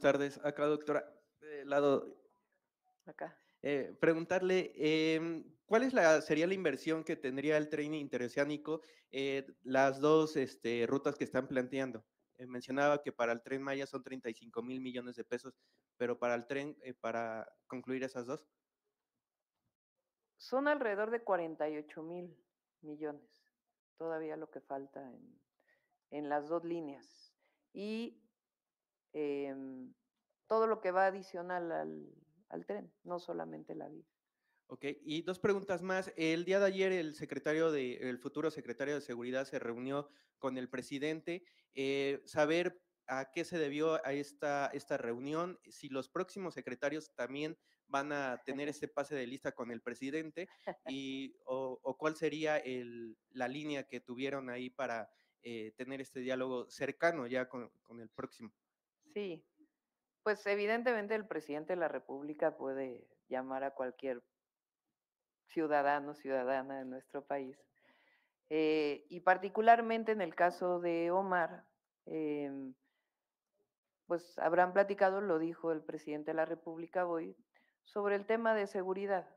tardes. Acá, doctora, lado. Acá. Eh, preguntarle, em, ¿cuál es la, sería la inversión que tendría el tren interoceánico eh, las dos este, rutas que están planteando? Eh, mencionaba que para el tren Maya son 35 mil millones de pesos, pero para el tren, para concluir esas dos. Son alrededor de 48 mil millones, todavía lo que falta en las dos líneas. Y Em, todo lo que va adicional al, tren, no solamente la vida. Ok, y dos preguntas más. El día de ayer el secretario de, el futuro secretario de Seguridad se reunió con el presidente. Eh, saber a qué se debió a esta, esta reunión, si los próximos secretarios también van a tener este pase de lista con el presidente y o, cuál sería la línea que tuvieron ahí para eh, tener este diálogo cercano ya con el próximo. Sí, pues evidentemente el presidente de la República puede llamar a cualquier ciudadano, ciudadana de nuestro país. Eh, y particularmente en el caso de Omar, em, pues habrán platicado, lo dijo el presidente de la República hoy, sobre el tema de seguridad.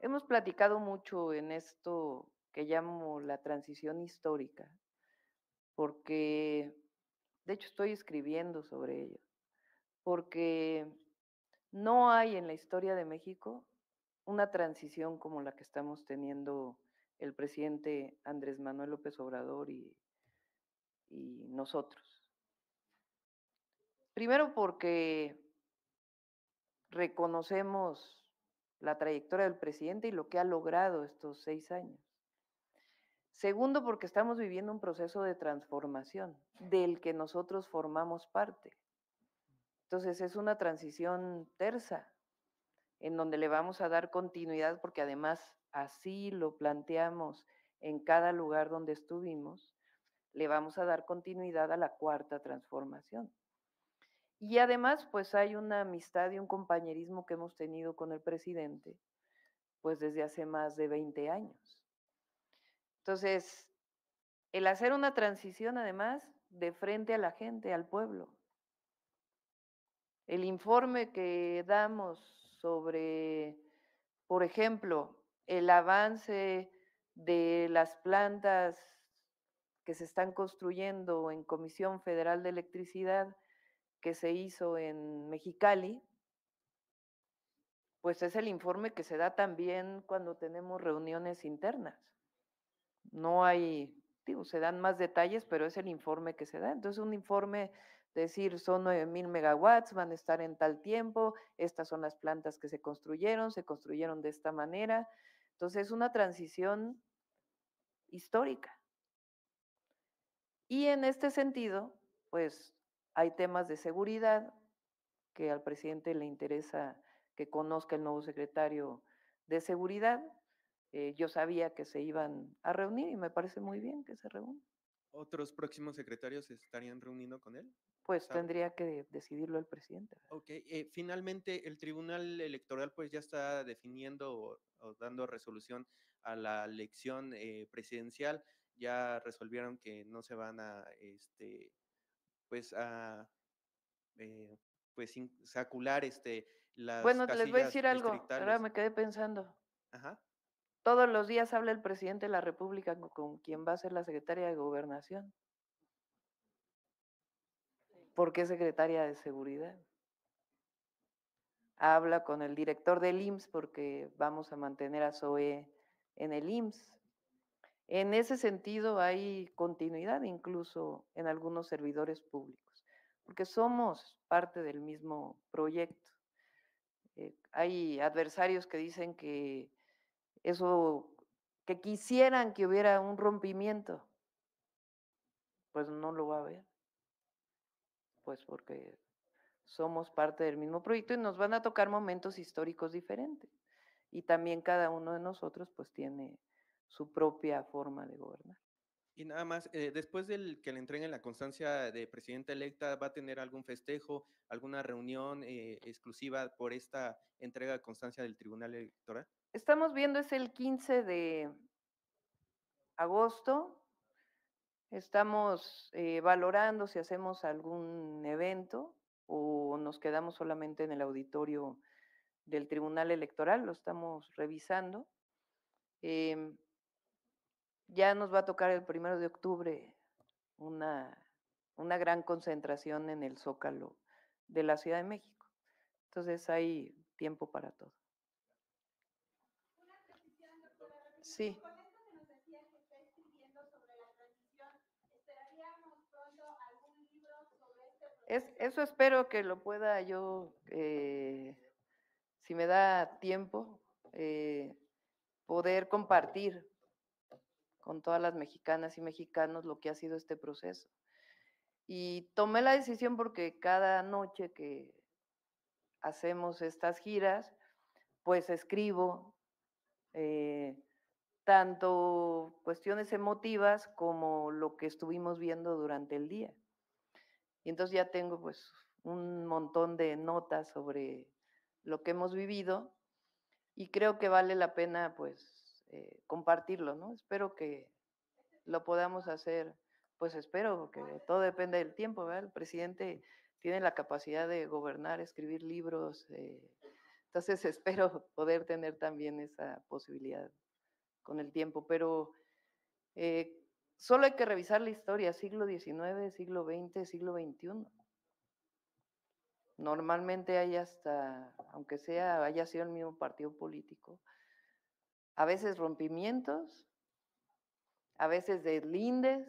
Hemos platicado mucho en esto que llamo la transición histórica, porque de hecho, estoy escribiendo sobre ello, porque no hay en la historia de México una transición como la que estamos teniendo el presidente Andrés Manuel López Obrador y, y nosotros. Primero porque reconocemos la trayectoria del presidente y lo que ha logrado estos seis años. Segundo, porque estamos viviendo un proceso de transformación del que nosotros formamos parte. Entonces es una transición tersa en donde le vamos a dar continuidad porque además así lo planteamos en cada lugar donde estuvimos, le vamos a dar continuidad a la cuarta transformación. Y además, pues hay una amistad y un compañerismo que hemos tenido con el presidente, pues desde hace más de 20 años. Entonces, el hacer una transición además de frente a la gente, al pueblo. El informe que damos sobre, por ejemplo, el avance de las plantas que se están construyendo en Comisión Federal de Electricidad que se hizo en Mexicali, pues es el informe que se da también cuando tenemos reuniones internas no hay, digo, se dan más detalles, pero es el informe que se da. Entonces, un informe, decir, son 9.000 megawatts, van a estar en tal tiempo, estas son las plantas que se construyeron, se construyeron de esta manera. Entonces, es una transición histórica. Y en este sentido, pues hay temas de seguridad que al presidente le interesa que conozca el nuevo secretario de seguridad, eh, yo sabía que se iban a reunir y me parece muy bien que se reúnan. ¿Otros próximos secretarios se estarían reuniendo con él? Pues tendría que decidirlo el presidente. Ok, eh, finalmente el Tribunal Electoral pues ya está definiendo o, dando resolución a la elección eh, presidencial, ya resolvieron que no se van a, este, pues a, pues sacular este, las Bueno, les voy a decir algo, ahora me quedé pensando. Ajá. Todos los días habla el presidente de la República con, quien va a ser la secretaria de Gobernación. Porque qué secretaria de Seguridad? Habla con el director del IMSS porque vamos a mantener a Zoe en el IMSS. En ese sentido hay continuidad incluso en algunos servidores públicos, porque somos parte del mismo proyecto. Eh, hay adversarios que dicen que eso, que quisieran que hubiera un rompimiento, pues no lo va a haber. Pues porque somos parte del mismo proyecto y nos van a tocar momentos históricos diferentes. Y también cada uno de nosotros pues tiene su propia forma de gobernar. Y nada más, eh, después del que le entreguen la constancia de presidenta electa, ¿va a tener algún festejo, alguna reunión eh, exclusiva por esta entrega de constancia del Tribunal Electoral? estamos viendo es el 15 de agosto. Estamos eh, valorando si hacemos algún evento o nos quedamos solamente en el auditorio del Tribunal Electoral, lo estamos revisando. Em, ya nos va a tocar el primero de octubre una, una gran concentración en el Zócalo de la Ciudad de México. Entonces hay tiempo para todo. Sí. Es, eso espero que lo pueda yo, eh, si me da tiempo, eh, poder compartir con todas las mexicanas y mexicanos lo que ha sido este proceso. Y tomé la decisión porque cada noche que hacemos estas giras, pues escribo eh, tanto cuestiones emotivas como lo que estuvimos viendo durante el día. Y entonces ya tengo pues un montón de notas sobre lo que hemos vivido y creo que vale la pena pues eh, compartirlo, ¿no? Espero que lo podamos hacer, pues espero, porque todo depende del tiempo, ¿verdad? El presidente tiene la capacidad de gobernar, escribir libros, eh, entonces espero poder tener también esa posibilidad con el tiempo, pero eh, solo hay que revisar la historia, siglo XIX, siglo XX, siglo XXI. Normalmente hay hasta, aunque sea, haya sido el mismo partido político, a veces rompimientos, a veces deslindes,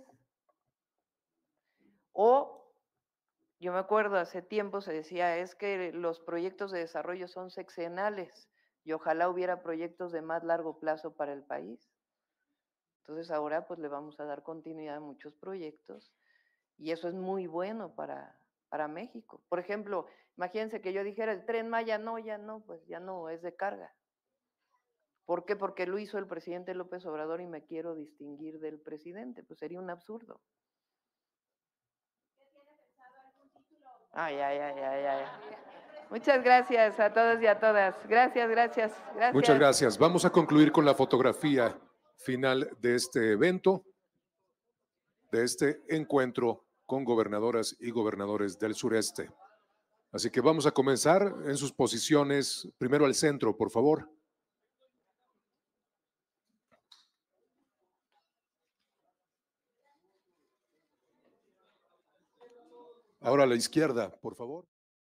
o yo me acuerdo hace tiempo se decía, es que los proyectos de desarrollo son sexenales y ojalá hubiera proyectos de más largo plazo para el país. Entonces ahora pues le vamos a dar continuidad a muchos proyectos y eso es muy bueno para, para México. Por ejemplo, imagínense que yo dijera el tren Maya, no, ya no, pues ya no, es de carga. ¿Por qué? Porque lo hizo el presidente López Obrador y me quiero distinguir del presidente, pues sería un absurdo. Ay, ay, ay, ay, ay. Muchas gracias a todos y a todas. Gracias, gracias, gracias. Muchas gracias. Vamos a concluir con la fotografía final de este evento, de este encuentro con gobernadoras y gobernadores del sureste. Así que vamos a comenzar en sus posiciones, primero al centro, por favor. Ahora a la izquierda, por favor.